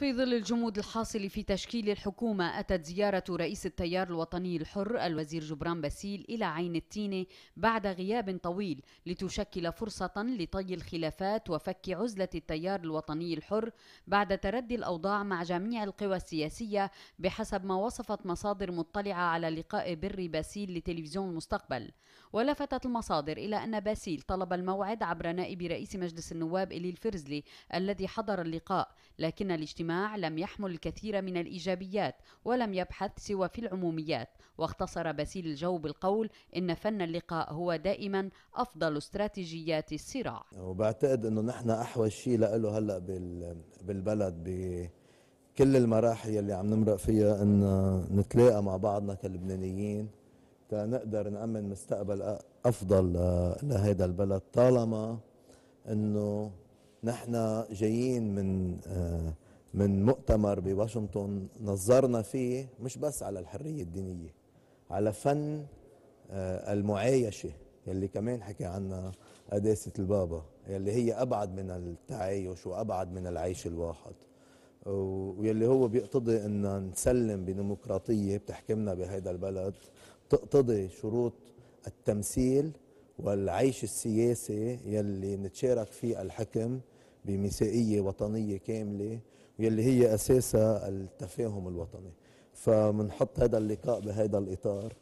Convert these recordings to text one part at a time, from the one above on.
في ظل الجمود الحاصل في تشكيل الحكومة أتت زيارة رئيس التيار الوطني الحر الوزير جبران باسيل إلى عين التينة بعد غياب طويل لتشكل فرصة لطي الخلافات وفك عزلة التيار الوطني الحر بعد تردي الأوضاع مع جميع القوى السياسية بحسب ما وصفت مصادر مطلعة على لقاء بري باسيل لتلفزيون المستقبل ولفتت المصادر إلى أن باسيل طلب الموعد عبر نائب رئيس مجلس النواب إليل فرزلي الذي حضر اللقاء لكن الاجتماع لم يحمل الكثير من الإيجابيات ولم يبحث سوى في العموميات واختصر باسيل الجو بالقول إن فن اللقاء هو دائما أفضل استراتيجيات الصراع وبعتقد أنه نحن أحوج شيء له هلأ بالبلد بكل المراحل اللي عم نمرق فيها أن نتلاقى مع بعضنا كلبنانيين نقدر نأمن مستقبل أفضل لهذا البلد طالما أنه نحن جايين من من مؤتمر بواشنطن نظرنا فيه مش بس على الحرية الدينية على فن آه، المعايشة يلي كمان حكي عنها قداسة البابا يلي هي أبعد من التعايش وأبعد من العيش الواحد ويلي هو بيقتضي أن نسلم بديمقراطية بتحكمنا بهذا البلد تقتضي شروط التمثيل والعيش السياسي يلي نتشارك فيه الحكم بمسائية وطنية كاملة يلي هي أساسها التفاهم الوطني فمنحط هذا اللقاء بهذا الإطار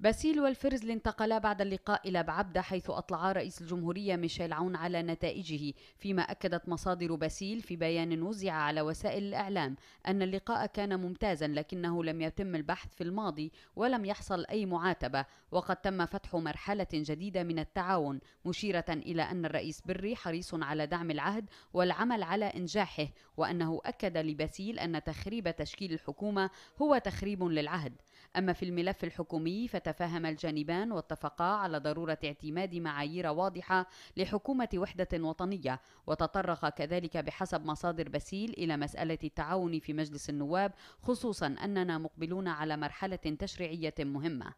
باسيل والفرز انتقلا بعد اللقاء إلى بعبدة حيث أطلعا رئيس الجمهورية ميشيل عون على نتائجه فيما أكدت مصادر باسيل في بيان وزع على وسائل الإعلام أن اللقاء كان ممتازا لكنه لم يتم البحث في الماضي ولم يحصل أي معاتبة وقد تم فتح مرحلة جديدة من التعاون مشيرة إلى أن الرئيس بري حريص على دعم العهد والعمل على إنجاحه وأنه أكد لباسيل أن تخريب تشكيل الحكومة هو تخريب للعهد أما في الملف الحكومي فت تفاهم الجانبان واتفقا على ضرورة اعتماد معايير واضحة لحكومة وحدة وطنية وتطرق كذلك بحسب مصادر بسيل إلى مسألة التعاون في مجلس النواب خصوصا أننا مقبلون على مرحلة تشريعية مهمة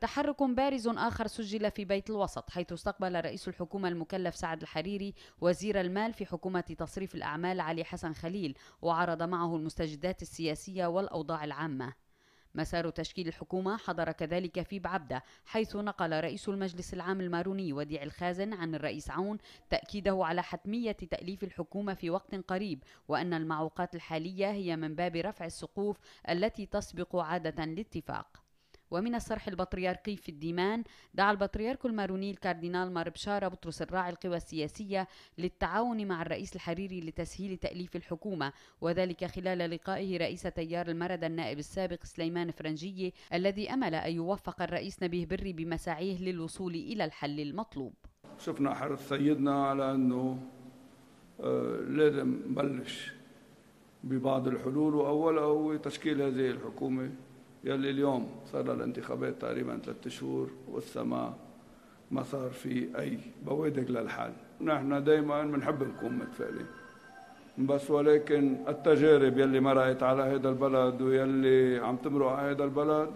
تحرك بارز آخر سجل في بيت الوسط حيث استقبل رئيس الحكومة المكلف سعد الحريري وزير المال في حكومة تصريف الأعمال علي حسن خليل وعرض معه المستجدات السياسية والأوضاع العامة مسار تشكيل الحكومة حضر كذلك في بعبدة حيث نقل رئيس المجلس العام الماروني وديع الخازن عن الرئيس عون تأكيده على حتمية تأليف الحكومة في وقت قريب وأن المعوقات الحالية هي من باب رفع السقوف التي تسبق عادة الاتفاق ومن الصرح البطريركي في الديمان دعا البطريرك الماروني الكاردينال ماربشارة بطرس الراعي القوى السياسية للتعاون مع الرئيس الحريري لتسهيل تأليف الحكومة وذلك خلال لقائه رئيس تيار المرد النائب السابق سليمان فرنجية الذي أمل أن يوفق الرئيس نبيه بري بمساعيه للوصول إلى الحل المطلوب شفنا حرص سيدنا على أنه آه، لازم نبلش ببعض الحلول وأولها هو تشكيل هذه الحكومة يلي اليوم صار للانتخابات تقريبا ثلاث شهور والسماء ما صار في أي بوادق للحل نحن دائما بنحب نكون متفائلين بس ولكن التجارب يلي مرقت على هذا البلد ويلي عم تمرق على هذا البلد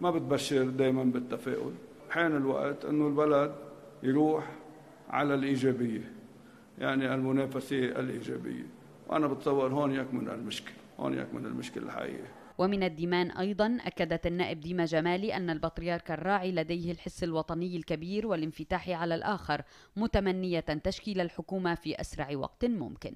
ما بتبشر دائما بالتفاؤل حان الوقت انه البلد يروح على الايجابيه يعني المنافسه الايجابيه وانا بتصور هون يكمن المشكلة هون يكمن المشكلة الحقيقية ومن الديمان أيضا أكدت النائب ديما جمالي أن البطريرك الراعي لديه الحس الوطني الكبير والانفتاح على الآخر متمنية تشكيل الحكومة في أسرع وقت ممكن